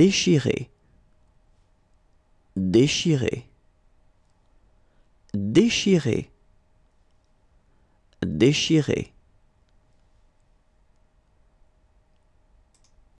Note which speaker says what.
Speaker 1: déchirer, déchirer, déchirer, déchirer.